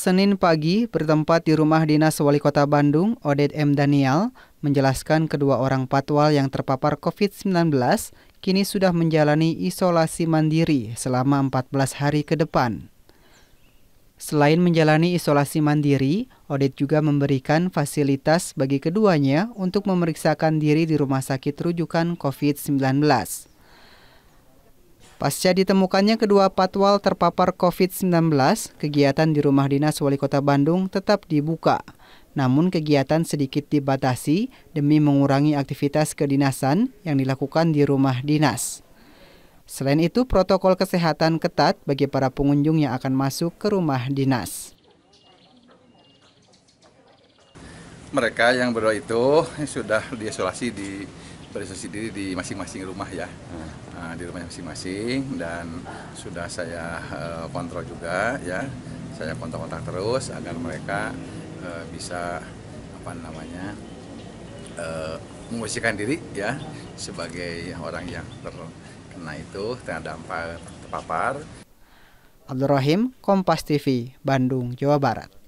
Senin pagi bertempat di rumah dinas Wali Kota Bandung, Odet M. Daniel, menjelaskan kedua orang patwal yang terpapar COVID-19 kini sudah menjalani isolasi mandiri selama 14 hari ke depan. Selain menjalani isolasi mandiri, Odet juga memberikan fasilitas bagi keduanya untuk memeriksakan diri di rumah sakit rujukan COVID-19. Pasca ditemukannya kedua patwal terpapar COVID-19, kegiatan di rumah dinas Wali Kota Bandung tetap dibuka. Namun kegiatan sedikit dibatasi demi mengurangi aktivitas kedinasan yang dilakukan di rumah dinas. Selain itu, protokol kesehatan ketat bagi para pengunjung yang akan masuk ke rumah dinas. mereka yang berdoa itu sudah diisolasi di berisolasi diri di masing-masing rumah ya nah, di rumah masing-masing dan sudah saya uh, kontrol juga ya saya kontak-kontak terus agar mereka uh, bisa apa namanya uh, eh, mengusirkan diri ya sebagai orang yang terkena itu dampak terpapar Abdul Rahim Kompas TV Bandung Jawa Barat